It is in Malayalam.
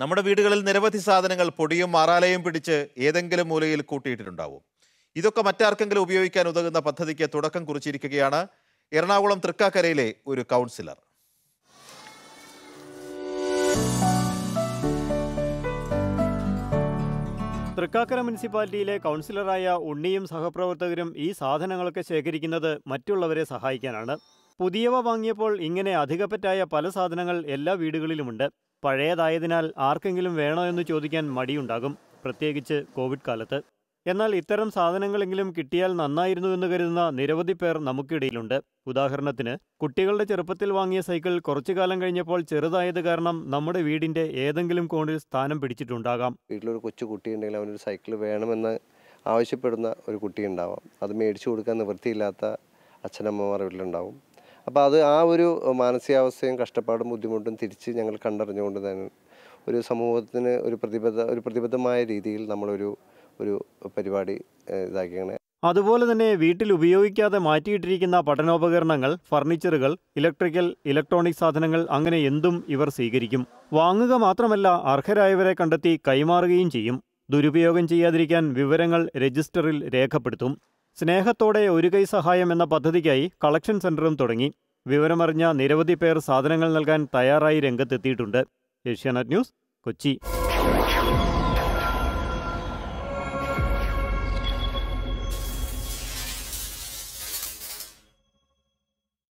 നമ്മുടെ വീടുകളിൽ നിരവധി സാധനങ്ങൾ പൊടിയും മാറാലയും പിടിച്ച് ഏതെങ്കിലും മൂലയിൽ കൂട്ടിയിട്ടിട്ടുണ്ടാവും ഇതൊക്കെ മറ്റാർക്കെങ്കിലും ഉപയോഗിക്കാൻ ഉതകുന്ന പദ്ധതിക്ക് തുടക്കം കുറിച്ചിരിക്കുകയാണ് എറണാകുളം തൃക്കാക്കരയിലെ ഒരു കൗൺസിലർ തൃക്കാക്കര മുനിസിപ്പാലിറ്റിയിലെ കൗൺസിലറായ ഉണ്ണിയും സഹപ്രവർത്തകരും ഈ സാധനങ്ങളൊക്കെ ശേഖരിക്കുന്നത് മറ്റുള്ളവരെ സഹായിക്കാനാണ് പുതിയവ വാങ്ങിയപ്പോൾ ഇങ്ങനെ അധികപ്പറ്റായ പല സാധനങ്ങൾ എല്ലാ വീടുകളിലുമുണ്ട് പഴയതായതിനാൽ ആർക്കെങ്കിലും വേണോ എന്ന് ചോദിക്കാൻ മടിയുണ്ടാകും പ്രത്യേകിച്ച് കോവിഡ് കാലത്ത് എന്നാൽ ഇത്തരം സാധനങ്ങളെങ്കിലും കിട്ടിയാൽ നന്നായിരുന്നു എന്ന് കരുതുന്ന നിരവധി പേർ നമുക്കിടയിലുണ്ട് ഉദാഹരണത്തിന് കുട്ടികളുടെ ചെറുപ്പത്തിൽ വാങ്ങിയ സൈക്കിൾ കുറച്ചു കാലം കഴിഞ്ഞപ്പോൾ ചെറുതായത് കാരണം നമ്മുടെ വീടിന്റെ ഏതെങ്കിലും കോണിൽ സ്ഥാനം പിടിച്ചിട്ടുണ്ടാകാം വീട്ടിലൊരു കൊച്ചു കുട്ടി ഉണ്ടെങ്കിൽ അവനൊരു സൈക്കിൾ വേണമെന്ന് ആവശ്യപ്പെടുന്ന ഒരു കുട്ടി ഉണ്ടാവാം അത് മേടിച്ചു കൊടുക്കാൻ നിവൃത്തിയില്ലാത്ത അച്ഛനമ്മമാർ വീട്ടിലുണ്ടാവും അപ്പോൾ അത് ആ ഒരു മാനസികാവസ്ഥയും കഷ്ടപ്പാടും ബുദ്ധിമുട്ടും തിരിച്ച് ഞങ്ങൾ കണ്ടറിഞ്ഞുകൊണ്ട് തന്നെ ഒരു സമൂഹത്തിന് ഒരു പ്രതിബദ്ധ ഒരു പ്രതിബദ്ധമായ രീതിയിൽ നമ്മളൊരു ഒരു പരിപാടി ഇതാക്കിയാണ് അതുപോലെ തന്നെ വീട്ടിൽ ഉപയോഗിക്കാതെ മാറ്റിയിട്ടിരിക്കുന്ന പഠനോപകരണങ്ങൾ ഫർണിച്ചറുകൾ ഇലക്ട്രിക്കൽ ഇലക്ട്രോണിക് സാധനങ്ങൾ അങ്ങനെ എന്തും ഇവർ സ്വീകരിക്കും വാങ്ങുക മാത്രമല്ല അർഹരായവരെ കണ്ടെത്തി കൈമാറുകയും ചെയ്യും ദുരുപയോഗം ചെയ്യാതിരിക്കാൻ വിവരങ്ങൾ രജിസ്റ്ററിൽ രേഖപ്പെടുത്തും സ്നേഹത്തോടെ ഒരു കൈ സഹായം എന്ന പദ്ധതിക്കായി കളക്ഷൻ സെന്ററും തുടങ്ങി വിവരമറിഞ്ഞ നിരവധി പേർ സാധനങ്ങൾ നൽകാൻ തയ്യാറായി രംഗത്തെത്തിയിട്ടുണ്ട് ഏഷ്യാനെറ്റ് ന്യൂസ് കൊച്ചി